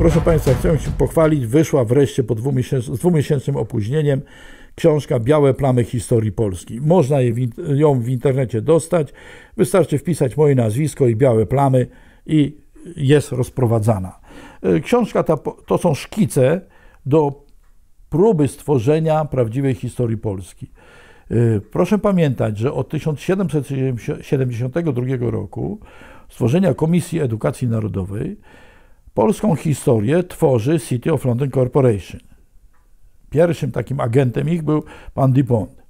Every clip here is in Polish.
Proszę Państwa, chciałem się pochwalić, wyszła wreszcie po dwumiesięcznym, z dwumiesięcznym opóźnieniem książka Białe plamy historii Polski. Można je ją w internecie dostać. Wystarczy wpisać moje nazwisko i białe plamy i jest rozprowadzana. E, książka ta to są szkice do próby stworzenia prawdziwej historii Polski. E, proszę pamiętać, że od 1772 roku stworzenia Komisji Edukacji Narodowej Polską historię tworzy City of London Corporation. Pierwszym takim agentem ich był pan Dupont.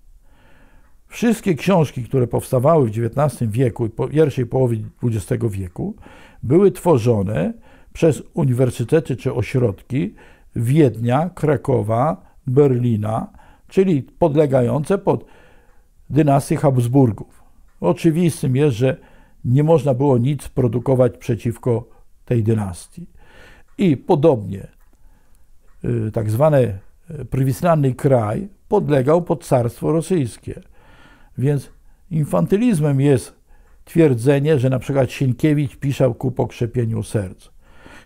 Wszystkie książki, które powstawały w XIX wieku i pierwszej połowie XX wieku, były tworzone przez uniwersytety czy ośrodki Wiednia, Krakowa, Berlina, czyli podlegające pod dynastię Habsburgów. Oczywistym jest, że nie można było nic produkować przeciwko tej dynastii. I podobnie y, tak zwany y, prywislanny kraj podlegał pod carstwo rosyjskie. Więc infantylizmem jest twierdzenie, że na przykład Sienkiewicz pisał ku pokrzepieniu serc.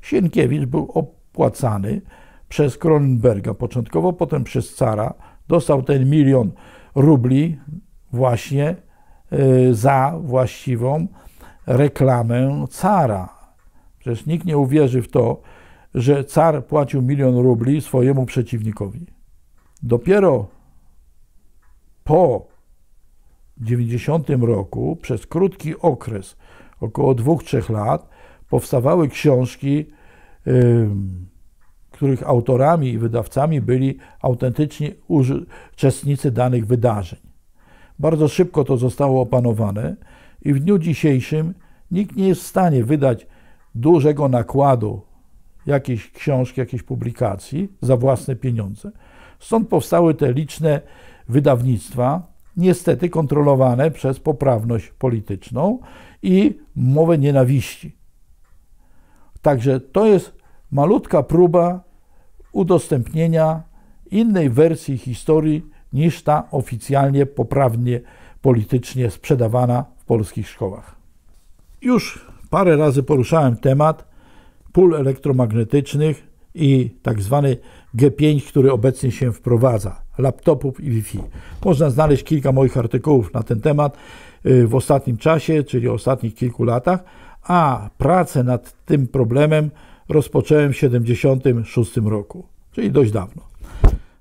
Sienkiewicz był opłacany przez Kronenberga początkowo, potem przez cara. Dostał ten milion rubli właśnie y, za właściwą reklamę cara, Przecież nikt nie uwierzy w to, że car płacił milion rubli swojemu przeciwnikowi. Dopiero po 90 roku, przez krótki okres, około 2-3 lat, powstawały książki, których autorami i wydawcami byli autentyczni uczestnicy danych wydarzeń. Bardzo szybko to zostało opanowane i w dniu dzisiejszym nikt nie jest w stanie wydać dużego nakładu jakiejś książki, jakiejś publikacji za własne pieniądze. Stąd powstały te liczne wydawnictwa, niestety kontrolowane przez poprawność polityczną i mowę nienawiści. Także to jest malutka próba udostępnienia innej wersji historii niż ta oficjalnie, poprawnie, politycznie sprzedawana w polskich szkołach. Już parę razy poruszałem temat pól elektromagnetycznych i tak zwany G5, który obecnie się wprowadza, laptopów i Wi-Fi. Można znaleźć kilka moich artykułów na ten temat y, w ostatnim czasie, czyli ostatnich kilku latach, a pracę nad tym problemem rozpocząłem w 76 roku, czyli dość dawno.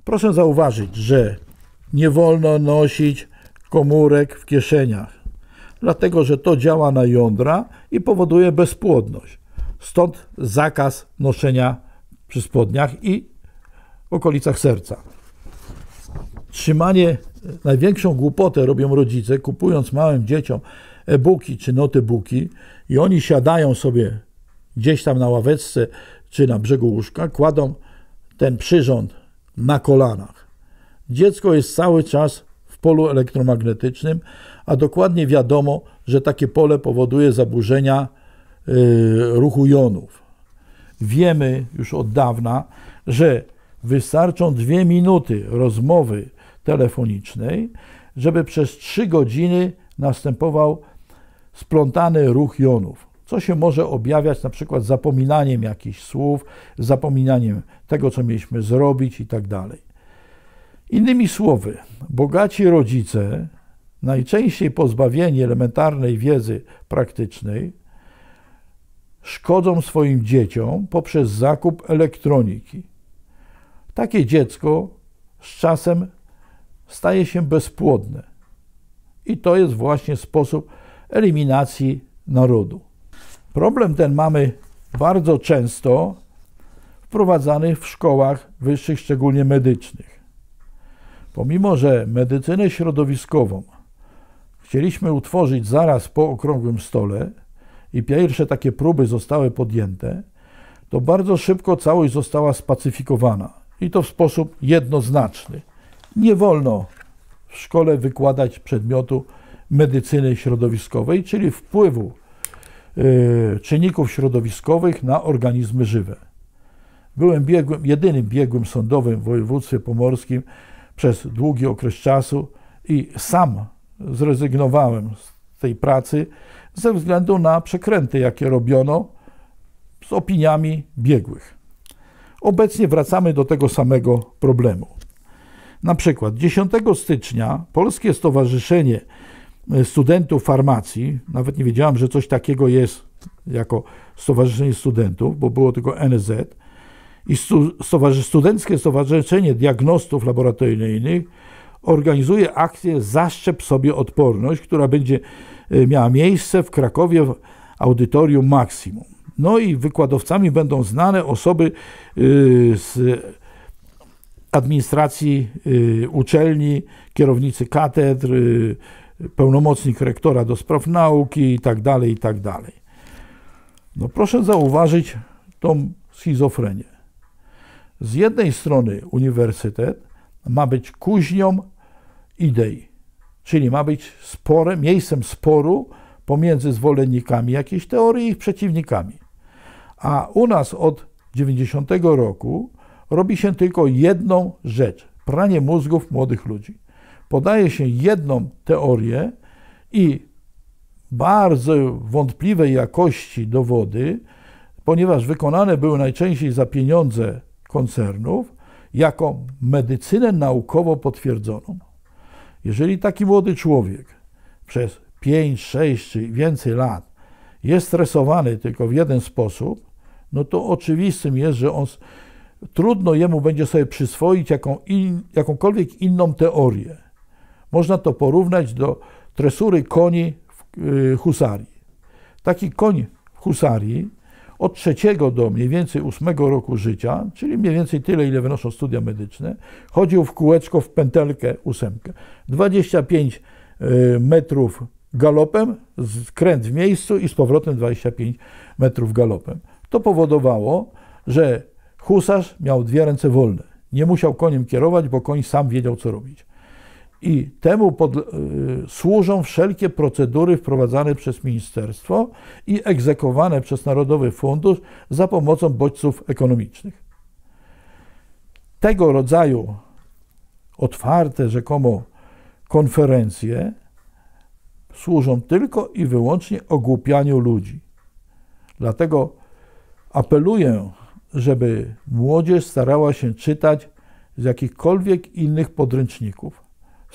Proszę zauważyć, że nie wolno nosić komórek w kieszeniach dlatego że to działa na jądra i powoduje bezpłodność. Stąd zakaz noszenia przy spodniach i w okolicach serca. Trzymanie, największą głupotę robią rodzice, kupując małym dzieciom e-booki czy notebooki i oni siadają sobie gdzieś tam na ławeczce czy na brzegu łóżka, kładą ten przyrząd na kolanach. Dziecko jest cały czas w polu elektromagnetycznym, a dokładnie wiadomo, że takie pole powoduje zaburzenia y, ruchu jonów. Wiemy już od dawna, że wystarczą dwie minuty rozmowy telefonicznej, żeby przez trzy godziny następował splątany ruch jonów, co się może objawiać na przykład zapominaniem jakichś słów, zapominaniem tego, co mieliśmy zrobić i tak dalej. Innymi słowy, bogaci rodzice najczęściej pozbawieni elementarnej wiedzy praktycznej, szkodzą swoim dzieciom poprzez zakup elektroniki. Takie dziecko z czasem staje się bezpłodne. I to jest właśnie sposób eliminacji narodu. Problem ten mamy bardzo często wprowadzany w szkołach wyższych, szczególnie medycznych. Pomimo, że medycynę środowiskową Chcieliśmy utworzyć zaraz po okrągłym stole i pierwsze takie próby zostały podjęte, to bardzo szybko całość została spacyfikowana i to w sposób jednoznaczny. Nie wolno w szkole wykładać przedmiotu medycyny środowiskowej, czyli wpływu y, czynników środowiskowych na organizmy żywe. Byłem biegłym, jedynym biegłym sądowym w województwie pomorskim przez długi okres czasu i sam zrezygnowałem z tej pracy ze względu na przekręty, jakie robiono z opiniami biegłych. Obecnie wracamy do tego samego problemu. Na przykład 10 stycznia Polskie Stowarzyszenie e, Studentów Farmacji, nawet nie wiedziałam, że coś takiego jest jako Stowarzyszenie Studentów, bo było tylko NZ, i Stowarzysz Studenckie Stowarzyszenie Diagnostów Laboratoryjnych organizuje akcję Zaszczep sobie odporność, która będzie e, miała miejsce w Krakowie w audytorium Maximum. No i wykładowcami będą znane osoby e, z administracji e, uczelni, kierownicy katedr, pełnomocnik rektora do spraw nauki i tak dalej, i tak dalej. No proszę zauważyć tą schizofrenię. Z jednej strony uniwersytet ma być kuźnią idei. Czyli ma być spore miejscem sporu pomiędzy zwolennikami jakiejś teorii i ich przeciwnikami. A u nas od 90 roku robi się tylko jedną rzecz pranie mózgów młodych ludzi. Podaje się jedną teorię i bardzo wątpliwej jakości dowody, ponieważ wykonane były najczęściej za pieniądze koncernów, jako medycynę naukowo potwierdzoną. Jeżeli taki młody człowiek przez 5, 6 czy więcej lat jest stresowany tylko w jeden sposób, no to oczywistym jest, że on trudno jemu będzie sobie przyswoić jaką in, jakąkolwiek inną teorię. Można to porównać do tresury koni w y, husarii. Taki koń w husarii od trzeciego do mniej więcej ósmego roku życia, czyli mniej więcej tyle, ile wynoszą studia medyczne, chodził w kółeczko, w pętelkę, ósemkę. 25 y, metrów galopem, skręt w miejscu i z powrotem 25 metrów galopem. To powodowało, że husarz miał dwie ręce wolne. Nie musiał koniem kierować, bo koń sam wiedział, co robić i temu pod, y, służą wszelkie procedury wprowadzane przez ministerstwo i egzekwowane przez Narodowy Fundusz za pomocą bodźców ekonomicznych. Tego rodzaju otwarte rzekomo konferencje służą tylko i wyłącznie ogłupianiu ludzi. Dlatego apeluję, żeby młodzież starała się czytać z jakichkolwiek innych podręczników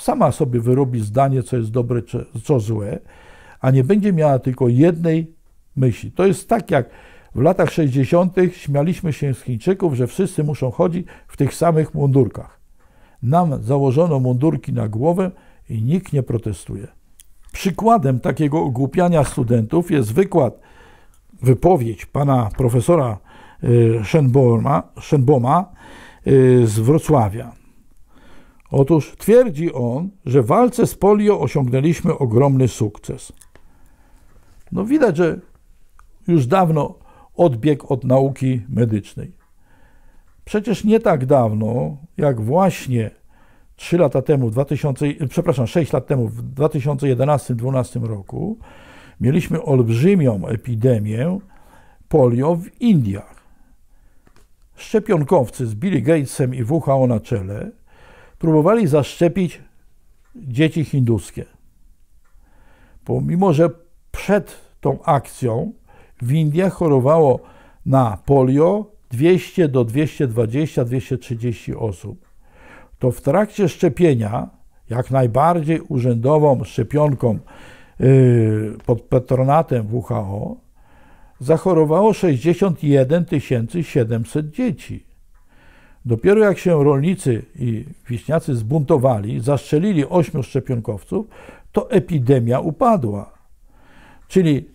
sama sobie wyrobi zdanie, co jest dobre, co złe, a nie będzie miała tylko jednej myśli. To jest tak jak w latach 60. śmialiśmy się z Chińczyków, że wszyscy muszą chodzić w tych samych mundurkach. Nam założono mundurki na głowę i nikt nie protestuje. Przykładem takiego ogłupiania studentów jest wykład, wypowiedź pana profesora y, Szenboma, y, z Wrocławia. Otóż twierdzi on, że w walce z polio osiągnęliśmy ogromny sukces. No widać, że już dawno odbieg od nauki medycznej. Przecież nie tak dawno, jak właśnie 3 lata temu, 2000, przepraszam, 6 lat temu, w 2011-2012 roku, mieliśmy olbrzymią epidemię polio w Indiach. Szczepionkowcy z Billy Gatesem i WHO na czele próbowali zaszczepić dzieci hinduskie. Pomimo, że przed tą akcją w Indiach chorowało na polio 200 do 220, 230 osób, to w trakcie szczepienia, jak najbardziej urzędową szczepionką yy, pod patronatem WHO, zachorowało 61 700 dzieci. Dopiero jak się rolnicy i wiśniacy zbuntowali, zastrzelili ośmiu szczepionkowców, to epidemia upadła. Czyli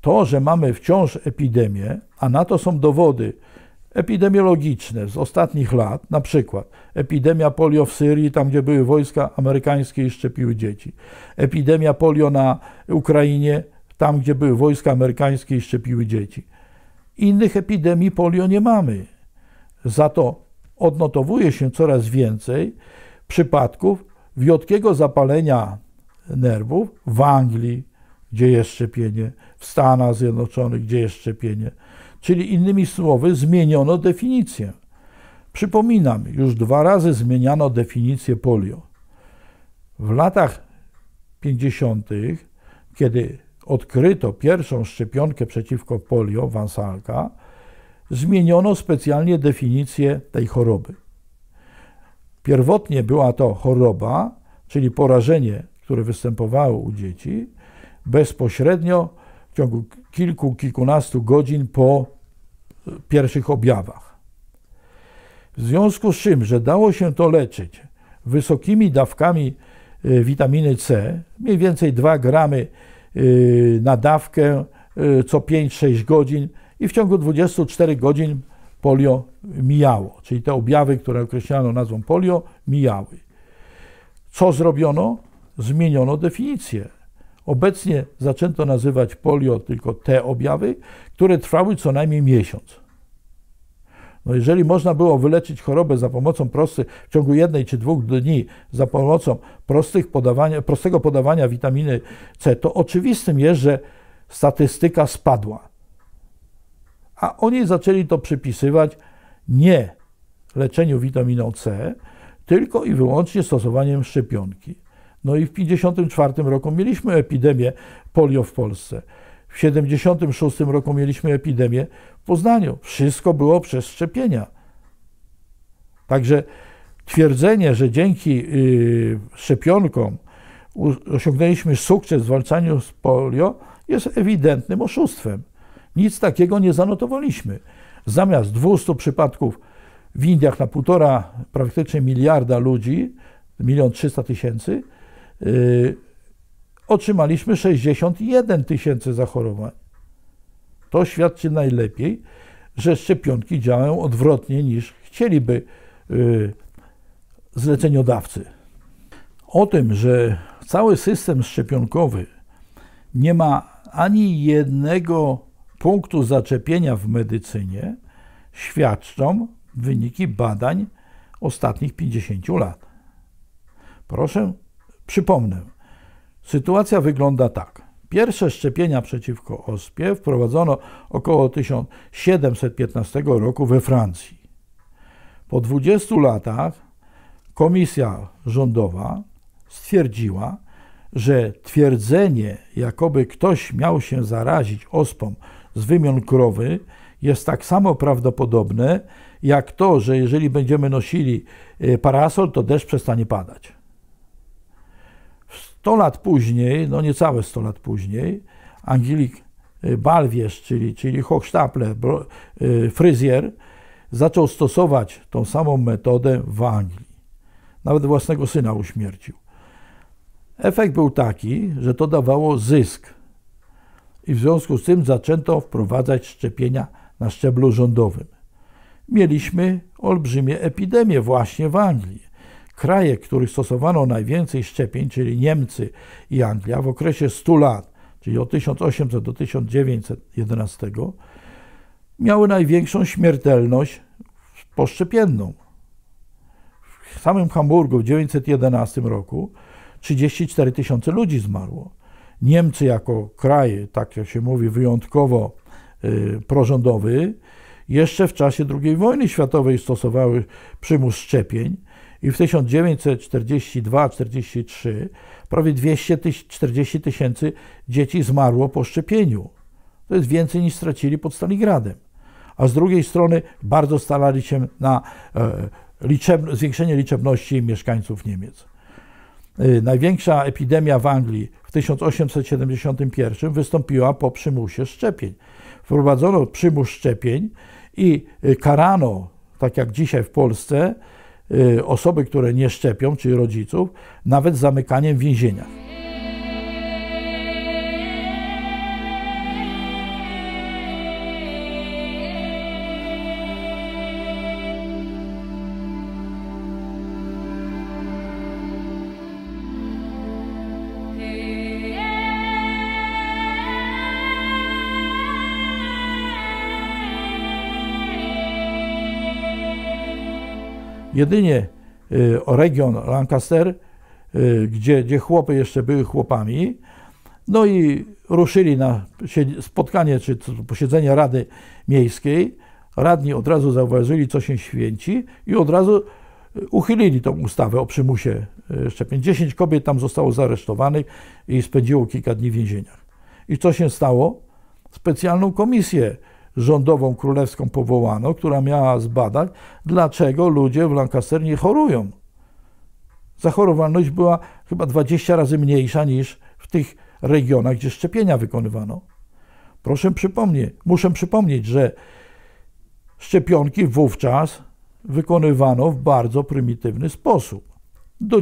to, że mamy wciąż epidemię, a na to są dowody epidemiologiczne z ostatnich lat, na przykład epidemia polio w Syrii, tam gdzie były wojska amerykańskie i szczepiły dzieci, epidemia polio na Ukrainie, tam gdzie były wojska amerykańskie i szczepiły dzieci. Innych epidemii polio nie mamy. Za to odnotowuje się coraz więcej przypadków wiotkiego zapalenia nerwów w Anglii, gdzie jest szczepienie, w Stanach Zjednoczonych, gdzie jest szczepienie. Czyli innymi słowy, zmieniono definicję. Przypominam, już dwa razy zmieniano definicję polio. W latach 50., kiedy odkryto pierwszą szczepionkę przeciwko polio, Wansalka, zmieniono specjalnie definicję tej choroby. Pierwotnie była to choroba, czyli porażenie, które występowało u dzieci bezpośrednio w ciągu kilku, kilkunastu godzin po e, pierwszych objawach. W związku z czym, że dało się to leczyć wysokimi dawkami e, witaminy C, mniej więcej 2 gramy e, na dawkę co 5-6 godzin, i w ciągu 24 godzin polio mijało, czyli te objawy, które określano nazwą polio, mijały. Co zrobiono? Zmieniono definicję. Obecnie zaczęto nazywać polio tylko te objawy, które trwały co najmniej miesiąc. No jeżeli można było wyleczyć chorobę za pomocą prostych, w ciągu jednej czy dwóch dni, za pomocą prostych podawania, prostego podawania witaminy C, to oczywistym jest, że statystyka spadła a oni zaczęli to przypisywać nie leczeniu witaminą C, tylko i wyłącznie stosowaniem szczepionki. No i w 1954 roku mieliśmy epidemię polio w Polsce. W 1976 roku mieliśmy epidemię w Poznaniu. Wszystko było przez szczepienia. Także twierdzenie, że dzięki yy, szczepionkom osiągnęliśmy sukces w zwalczaniu z polio, jest ewidentnym oszustwem. Nic takiego nie zanotowaliśmy. Zamiast 200 przypadków w Indiach na półtora praktycznie miliarda ludzi, milion trzysta tysięcy, yy, otrzymaliśmy 61 tysięcy zachorowań. To świadczy najlepiej, że szczepionki działają odwrotnie niż chcieliby yy, zleceniodawcy. O tym, że cały system szczepionkowy nie ma ani jednego punktu zaczepienia w medycynie świadczą wyniki badań ostatnich 50 lat. Proszę, przypomnę, sytuacja wygląda tak. Pierwsze szczepienia przeciwko ospie wprowadzono około 1715 roku we Francji. Po 20 latach komisja rządowa stwierdziła, że twierdzenie, jakoby ktoś miał się zarazić ospą z wymion krowy jest tak samo prawdopodobne, jak to, że jeżeli będziemy nosili e, parasol, to deszcz przestanie padać. 100 lat później, no niecałe 100 lat później, Angelik e, Balwierz, czyli, czyli Hochstaple, e, fryzjer, zaczął stosować tą samą metodę w Anglii. Nawet własnego syna uśmiercił. Efekt był taki, że to dawało zysk i w związku z tym zaczęto wprowadzać szczepienia na szczeblu rządowym. Mieliśmy olbrzymie epidemie właśnie w Anglii. Kraje, których stosowano najwięcej szczepień, czyli Niemcy i Anglia, w okresie 100 lat, czyli od 1800 do 1911, miały największą śmiertelność poszczepienną. W samym Hamburgu w 1911 roku 34 tysiące ludzi zmarło. Niemcy jako kraj, tak jak się mówi, wyjątkowo y, prorządowy, jeszcze w czasie II wojny światowej stosowały przymus szczepień i w 1942-43 prawie 240 tysięcy dzieci zmarło po szczepieniu. To jest więcej niż stracili pod Stalingradem. A z drugiej strony bardzo starali się na e, zwiększenie liczebności mieszkańców Niemiec. Y, największa epidemia w Anglii w 1871 wystąpiła po przymusie szczepień. Wprowadzono przymus szczepień i y, karano, tak jak dzisiaj w Polsce, y, osoby, które nie szczepią, czyli rodziców, nawet zamykaniem w więzieniach. jedynie y, o region Lancaster, y, gdzie, gdzie chłopy jeszcze były chłopami. No i ruszyli na spotkanie czy posiedzenie Rady Miejskiej. Radni od razu zauważyli, co się święci i od razu y, uchylili tą ustawę o przymusie szczepień. 10 kobiet tam zostało zaresztowanych i spędziło kilka dni w więzieniach. I co się stało? Specjalną komisję rządową królewską powołano, która miała zbadać, dlaczego ludzie w Lancaster nie chorują. Zachorowalność była chyba 20 razy mniejsza niż w tych regionach, gdzie szczepienia wykonywano. Proszę przypomnieć, muszę przypomnieć, że szczepionki wówczas wykonywano w bardzo prymitywny sposób. Do,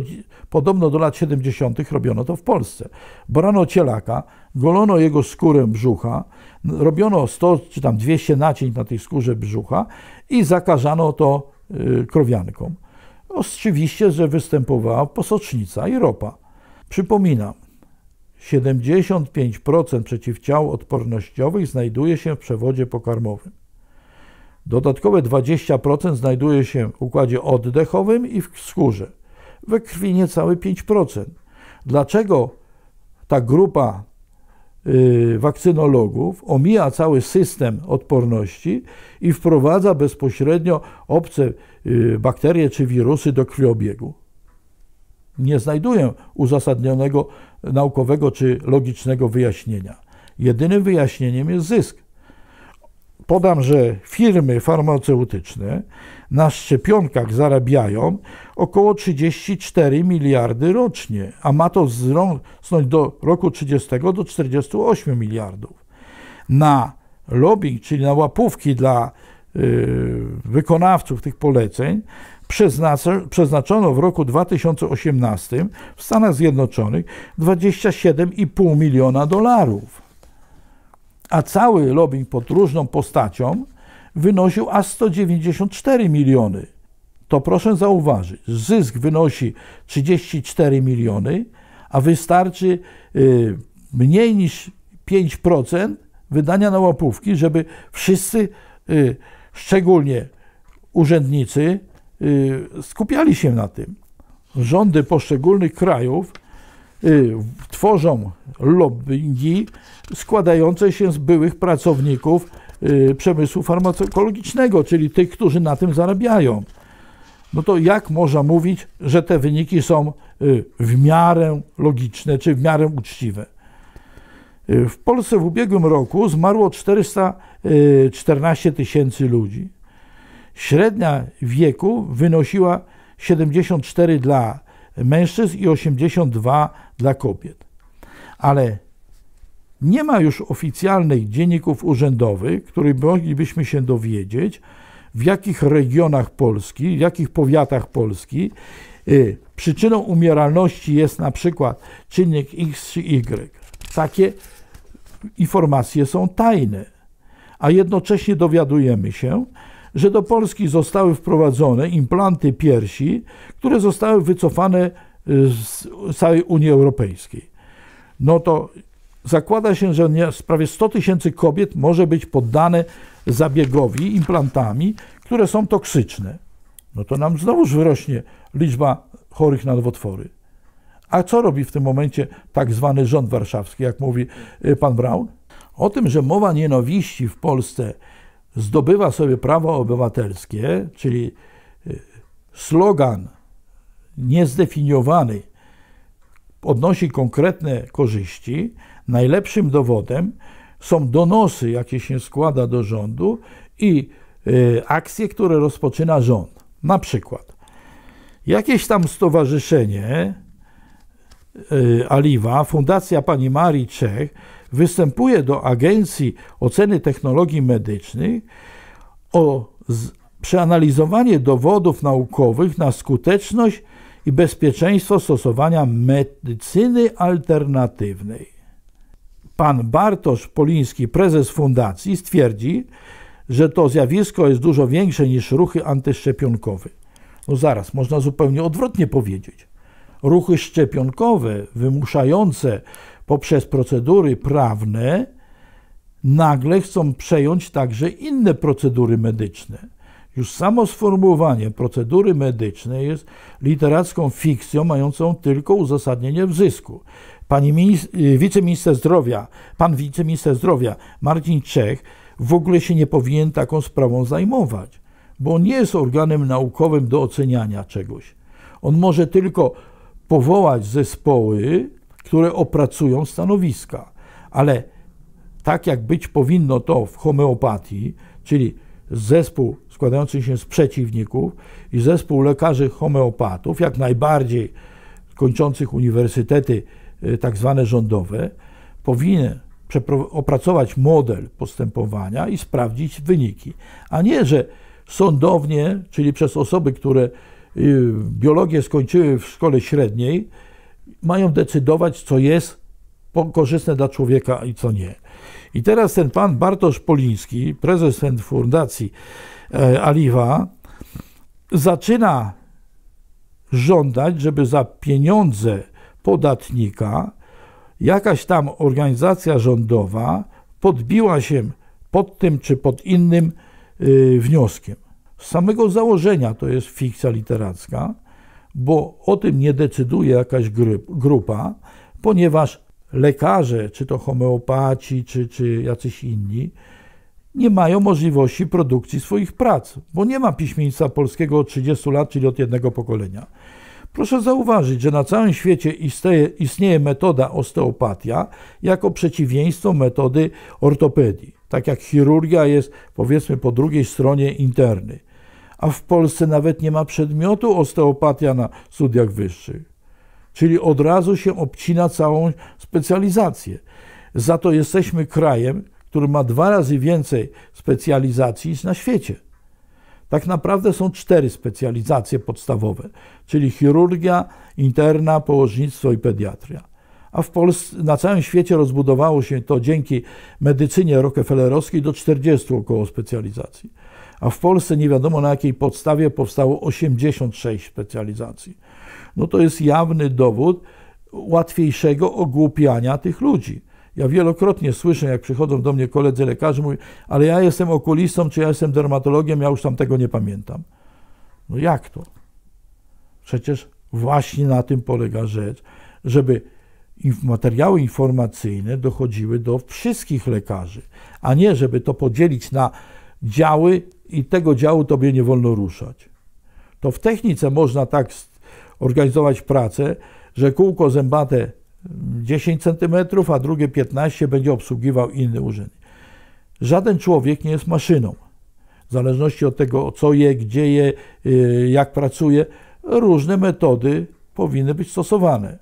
podobno do lat 70. robiono to w Polsce. Brano cielaka, golono jego skórę brzucha, robiono 100 czy tam 200 nacień na tej skórze brzucha i zakażano to y, krowianką. Oczywiście, że występowała posocznica i ropa. Przypominam, 75% przeciwciał odpornościowych znajduje się w przewodzie pokarmowym. Dodatkowe 20% znajduje się w układzie oddechowym i w skórze we krwi niecałe 5%. Dlaczego ta grupa y, wakcynologów omija cały system odporności i wprowadza bezpośrednio obce y, bakterie czy wirusy do krwiobiegu? Nie znajduję uzasadnionego naukowego czy logicznego wyjaśnienia. Jedynym wyjaśnieniem jest zysk. Podam, że firmy farmaceutyczne na szczepionkach zarabiają około 34 miliardy rocznie, a ma to wzrosnąć do roku 30 do 48 miliardów. Na lobbying, czyli na łapówki dla y, wykonawców tych poleceń, przeznaczono w roku 2018 w Stanach Zjednoczonych 27,5 miliona dolarów. A cały lobbying pod różną postacią wynosił aż 194 miliony. To proszę zauważyć, zysk wynosi 34 miliony, a wystarczy y, mniej niż 5% wydania na łapówki, żeby wszyscy, y, szczególnie urzędnicy, y, skupiali się na tym. Rządy poszczególnych krajów tworzą lobbyingi składające się z byłych pracowników Y, przemysłu farmakologicznego, czyli tych, którzy na tym zarabiają. No to jak można mówić, że te wyniki są y, w miarę logiczne czy w miarę uczciwe? Y, w Polsce w ubiegłym roku zmarło 414 tysięcy ludzi. Średnia wieku wynosiła 74 dla mężczyzn i 82 dla kobiet. Ale nie ma już oficjalnych dzienników urzędowych, których moglibyśmy się dowiedzieć, w jakich regionach Polski, w jakich powiatach Polski y, przyczyną umieralności jest na przykład czynnik X czy Y. Takie informacje są tajne, a jednocześnie dowiadujemy się, że do Polski zostały wprowadzone implanty piersi, które zostały wycofane y, z całej Unii Europejskiej. No to zakłada się, że prawie 100 tysięcy kobiet może być poddane zabiegowi, implantami, które są toksyczne. No to nam znowuż wyrośnie liczba chorych na nowotwory. A co robi w tym momencie tak zwany rząd warszawski, jak mówi y, pan Braun? O tym, że mowa nienawiści w Polsce zdobywa sobie prawo obywatelskie, czyli y, slogan niezdefiniowany, odnosi konkretne korzyści, najlepszym dowodem są donosy, jakie się składa do rządu i y, akcje, które rozpoczyna rząd. Na przykład jakieś tam stowarzyszenie y, Aliwa, Fundacja Pani Marii Czech, występuje do Agencji Oceny Technologii Medycznych o przeanalizowanie dowodów naukowych na skuteczność i bezpieczeństwo stosowania medycyny alternatywnej. Pan Bartosz Poliński, prezes fundacji, stwierdzi, że to zjawisko jest dużo większe niż ruchy antyszczepionkowe. No zaraz, można zupełnie odwrotnie powiedzieć. Ruchy szczepionkowe wymuszające poprzez procedury prawne nagle chcą przejąć także inne procedury medyczne. Już samo sformułowanie procedury medycznej jest literacką fikcją mającą tylko uzasadnienie w zysku. Pani y, wiceminister zdrowia, pan wiceminister zdrowia Marcin Czech w ogóle się nie powinien taką sprawą zajmować, bo on nie jest organem naukowym do oceniania czegoś. On może tylko powołać zespoły, które opracują stanowiska, ale tak jak być powinno to w homeopatii, czyli zespół składający się z przeciwników i zespół lekarzy homeopatów, jak najbardziej kończących uniwersytety e, tak zwane rządowe, powinien opracować model postępowania i sprawdzić wyniki, a nie, że sądownie, czyli przez osoby, które e, biologię skończyły w szkole średniej, mają decydować, co jest korzystne dla człowieka i co nie. I teraz ten pan Bartosz Poliński, prezes fundacji E, Aliwa, zaczyna żądać, żeby za pieniądze podatnika jakaś tam organizacja rządowa podbiła się pod tym czy pod innym y, wnioskiem. Z samego założenia to jest fikcja literacka, bo o tym nie decyduje jakaś grupa, ponieważ lekarze, czy to homeopaci, czy, czy jacyś inni, nie mają możliwości produkcji swoich prac, bo nie ma piśmiennictwa polskiego od 30 lat, czyli od jednego pokolenia. Proszę zauważyć, że na całym świecie istnieje, istnieje metoda osteopatia jako przeciwieństwo metody ortopedii. Tak jak chirurgia jest powiedzmy po drugiej stronie interny. A w Polsce nawet nie ma przedmiotu osteopatia na studiach wyższych. Czyli od razu się obcina całą specjalizację. Za to jesteśmy krajem, który ma dwa razy więcej specjalizacji niż na świecie. Tak naprawdę są cztery specjalizacje podstawowe, czyli chirurgia, interna, położnictwo i pediatria. A w Polsce, na całym świecie rozbudowało się to dzięki medycynie rockefellerowskiej do 40 około specjalizacji. A w Polsce nie wiadomo na jakiej podstawie powstało 86 specjalizacji. No to jest jawny dowód łatwiejszego ogłupiania tych ludzi. Ja wielokrotnie słyszę, jak przychodzą do mnie koledzy lekarze, mówią, ale ja jestem okulistą, czy ja jestem dermatologiem, ja już tam tego nie pamiętam. No jak to? Przecież właśnie na tym polega rzecz, żeby materiały informacyjne dochodziły do wszystkich lekarzy, a nie żeby to podzielić na działy i tego działu tobie nie wolno ruszać. To w technice można tak organizować pracę, że kółko zębate 10 cm, a drugie 15 będzie obsługiwał inny urzędnik. Żaden człowiek nie jest maszyną. W zależności od tego, co je, gdzie je, y, jak pracuje, różne metody powinny być stosowane.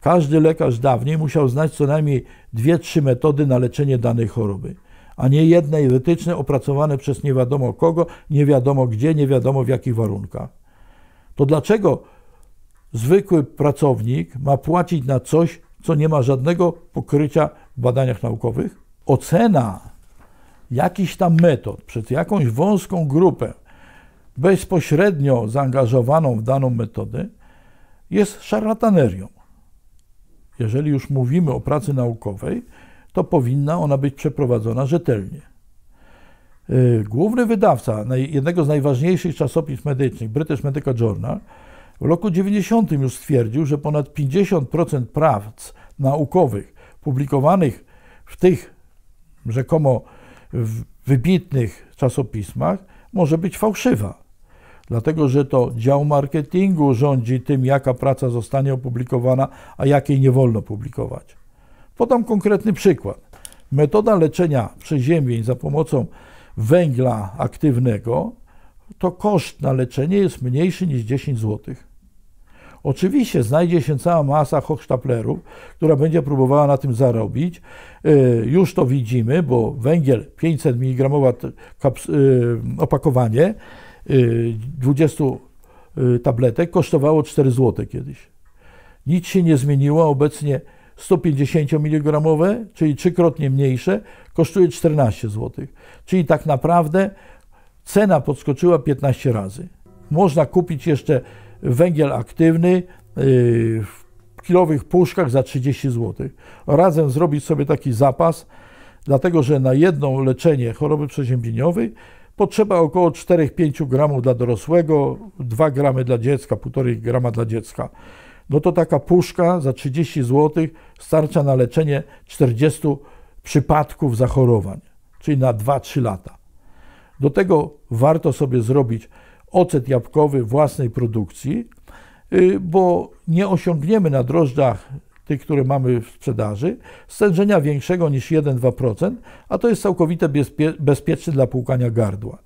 Każdy lekarz dawniej musiał znać co najmniej 2-3 metody na leczenie danej choroby, a nie jednej wytyczne opracowane przez nie wiadomo kogo, nie wiadomo gdzie, nie wiadomo w jakich warunkach. To dlaczego zwykły pracownik ma płacić na coś, co nie ma żadnego pokrycia w badaniach naukowych? Ocena jakichś tam metod przez jakąś wąską grupę bezpośrednio zaangażowaną w daną metodę jest szarlatanerią. Jeżeli już mówimy o pracy naukowej, to powinna ona być przeprowadzona rzetelnie. Y, główny wydawca jednego z najważniejszych czasopism medycznych, British Medical Journal, w roku 90 już stwierdził, że ponad 50% prac naukowych publikowanych w tych rzekomo wybitnych czasopismach może być fałszywa, dlatego że to dział marketingu rządzi tym, jaka praca zostanie opublikowana, a jakiej nie wolno publikować. Podam konkretny przykład. Metoda leczenia przeziębień za pomocą węgla aktywnego to koszt na leczenie jest mniejszy niż 10 zł. Oczywiście znajdzie się cała masa hochsztaplerów, która będzie próbowała na tym zarobić. E, już to widzimy, bo węgiel 500 mg e, opakowanie 20 e, tabletek kosztowało 4 zł kiedyś. Nic się nie zmieniło, obecnie 150 mg, czyli trzykrotnie mniejsze, kosztuje 14 zł. Czyli tak naprawdę cena podskoczyła 15 razy. Można kupić jeszcze węgiel aktywny y, w kilowych puszkach za 30 zł. Razem zrobić sobie taki zapas, dlatego że na jedno leczenie choroby przeziębieniowej potrzeba około 4-5 gramów dla dorosłego, 2 gramy dla dziecka, 1,5 grama dla dziecka. No to taka puszka za 30 zł starcza na leczenie 40 przypadków zachorowań, czyli na 2-3 lata. Do tego warto sobie zrobić ocet jabłkowy własnej produkcji, y, bo nie osiągniemy na drożdżach tych, które mamy w sprzedaży, stężenia większego niż 1-2%, a to jest całkowite bezpieczne dla płukania gardła.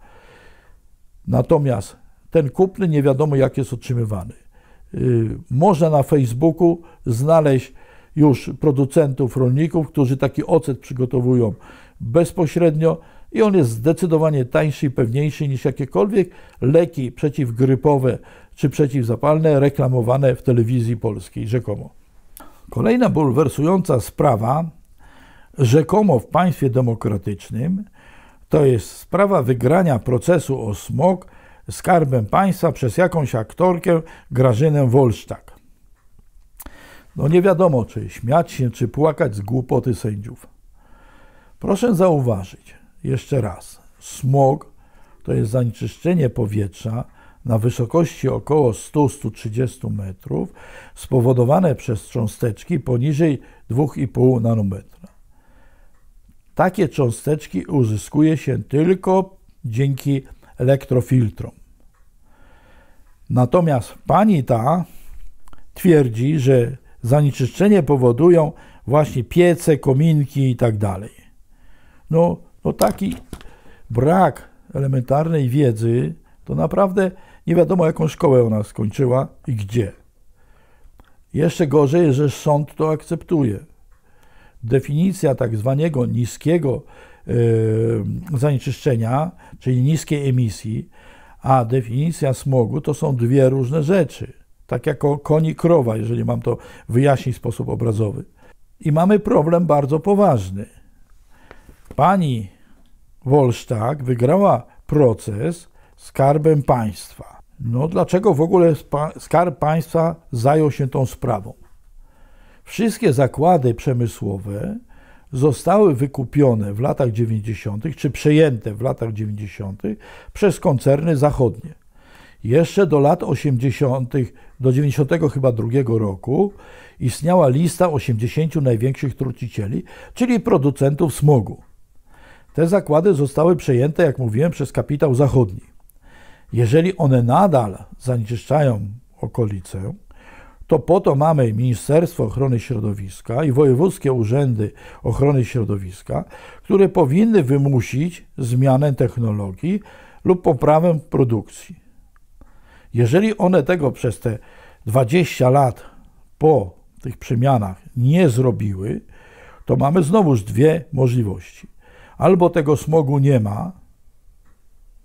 Natomiast ten kupny nie wiadomo jak jest otrzymywany. Y, można na Facebooku znaleźć już producentów, rolników, którzy taki ocet przygotowują bezpośrednio i on jest zdecydowanie tańszy i pewniejszy niż jakiekolwiek leki przeciwgrypowe czy przeciwzapalne reklamowane w telewizji polskiej rzekomo. Kolejna bulwersująca sprawa, rzekomo w państwie demokratycznym, to jest sprawa wygrania procesu o smog skarbem państwa przez jakąś aktorkę Grażynę Wolsztak. No nie wiadomo, czy śmiać się, czy płakać z głupoty sędziów. Proszę zauważyć, jeszcze raz, smog to jest zanieczyszczenie powietrza na wysokości około 100-130 metrów spowodowane przez cząsteczki poniżej 2,5 nanometra. Takie cząsteczki uzyskuje się tylko dzięki elektrofiltrom. Natomiast pani ta twierdzi, że zanieczyszczenie powodują właśnie piece, kominki itd. Tak no, no taki brak elementarnej wiedzy, to naprawdę nie wiadomo, jaką szkołę ona skończyła i gdzie. Jeszcze gorzej, że sąd to akceptuje. Definicja tak zwanego niskiego e, zanieczyszczenia, czyli niskiej emisji, a definicja smogu to są dwie różne rzeczy. Tak jak koni krowa, jeżeli mam to wyjaśnić w sposób obrazowy. I mamy problem bardzo poważny pani Wolsztak wygrała proces skarbem państwa. No dlaczego w ogóle skarb państwa zajął się tą sprawą? Wszystkie zakłady przemysłowe zostały wykupione w latach 90., czy przejęte w latach 90. przez koncerny zachodnie. Jeszcze do lat 80., do 90 chyba drugiego roku istniała lista 80 największych trucicieli, czyli producentów smogu. Te zakłady zostały przejęte, jak mówiłem, przez kapitał zachodni. Jeżeli one nadal zanieczyszczają okolicę, to po to mamy Ministerstwo Ochrony Środowiska i wojewódzkie urzędy ochrony środowiska, które powinny wymusić zmianę technologii lub poprawę produkcji. Jeżeli one tego przez te 20 lat po tych przemianach nie zrobiły, to mamy znowuż dwie możliwości albo tego smogu nie ma,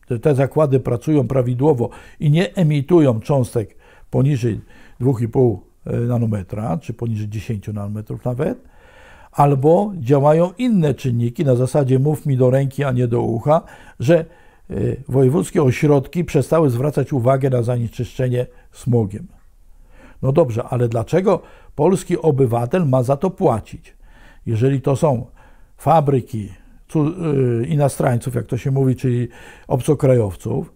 te, te zakłady pracują prawidłowo i nie emitują cząstek poniżej 2,5 e, nanometra, czy poniżej 10 nanometrów nawet, albo działają inne czynniki na zasadzie mów mi do ręki, a nie do ucha, że e, wojewódzkie ośrodki przestały zwracać uwagę na zanieczyszczenie smogiem. No dobrze, ale dlaczego polski obywatel ma za to płacić? Jeżeli to są fabryki Y, inastrańców, jak to się mówi, czyli obcokrajowców,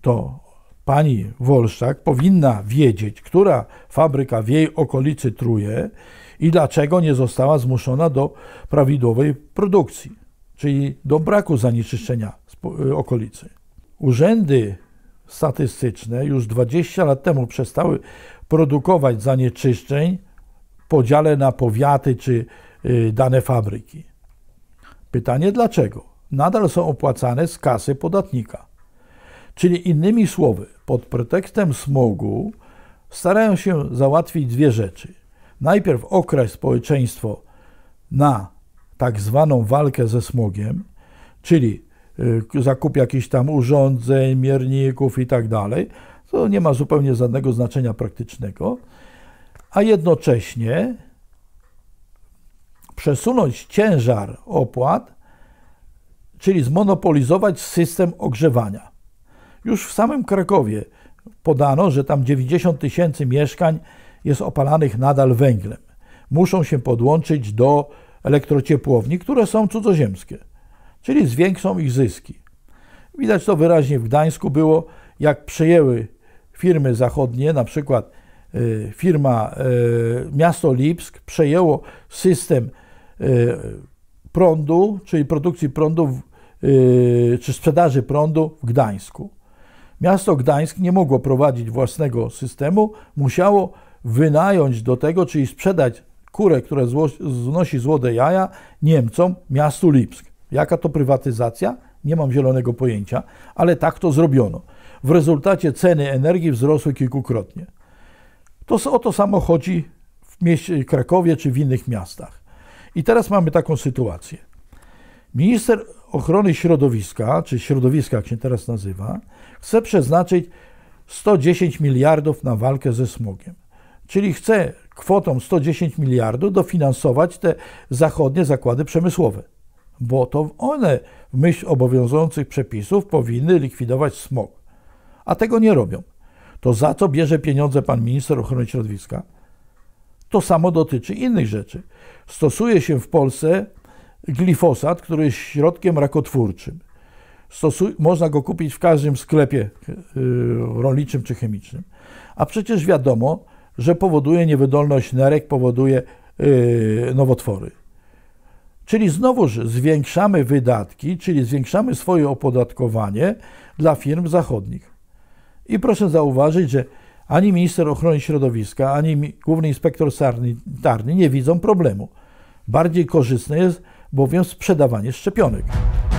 to pani Wolszczak powinna wiedzieć, która fabryka w jej okolicy truje i dlaczego nie została zmuszona do prawidłowej produkcji, czyli do braku zanieczyszczenia y, okolicy. Urzędy statystyczne już 20 lat temu przestały produkować zanieczyszczeń w podziale na powiaty czy y, dane fabryki. Pytanie dlaczego? Nadal są opłacane z kasy podatnika. Czyli innymi słowy, pod pretekstem smogu starają się załatwić dwie rzeczy. Najpierw okraść społeczeństwo na tak zwaną walkę ze smogiem, czyli y, zakup jakichś tam urządzeń, mierników i tak dalej, to nie ma zupełnie żadnego znaczenia praktycznego, a jednocześnie przesunąć ciężar opłat, czyli zmonopolizować system ogrzewania. Już w samym Krakowie podano, że tam 90 tysięcy mieszkań jest opalanych nadal węglem. Muszą się podłączyć do elektrociepłowni, które są cudzoziemskie, czyli zwiększą ich zyski. Widać to wyraźnie w Gdańsku było, jak przejęły firmy zachodnie, na przykład y, firma y, Miasto Lipsk przejęło system Y, prądu, czyli produkcji prądu y, czy sprzedaży prądu w Gdańsku. Miasto Gdańsk nie mogło prowadzić własnego systemu, musiało wynająć do tego, czyli sprzedać kurę, która znosi złote jaja Niemcom, miastu Lipsk. Jaka to prywatyzacja? Nie mam zielonego pojęcia, ale tak to zrobiono. W rezultacie ceny energii wzrosły kilkukrotnie. To, o to samo chodzi w mieście Krakowie czy w innych miastach. I teraz mamy taką sytuację. Minister ochrony środowiska, czy środowiska, jak się teraz nazywa, chce przeznaczyć 110 miliardów na walkę ze smogiem. Czyli chce kwotą 110 miliardów dofinansować te zachodnie zakłady przemysłowe, bo to one w myśl obowiązujących przepisów powinny likwidować smog. A tego nie robią. To za co bierze pieniądze pan minister ochrony środowiska? To samo dotyczy innych rzeczy. Stosuje się w Polsce glifosat, który jest środkiem rakotwórczym. Stosuj, można go kupić w każdym sklepie yy, rolniczym czy chemicznym. A przecież wiadomo, że powoduje niewydolność nerek, powoduje yy, nowotwory. Czyli znowuż zwiększamy wydatki, czyli zwiększamy swoje opodatkowanie dla firm zachodnich. I proszę zauważyć, że ani minister ochrony środowiska, ani główny inspektor sanitarny nie widzą problemu. Bardziej korzystne jest bowiem sprzedawanie szczepionek.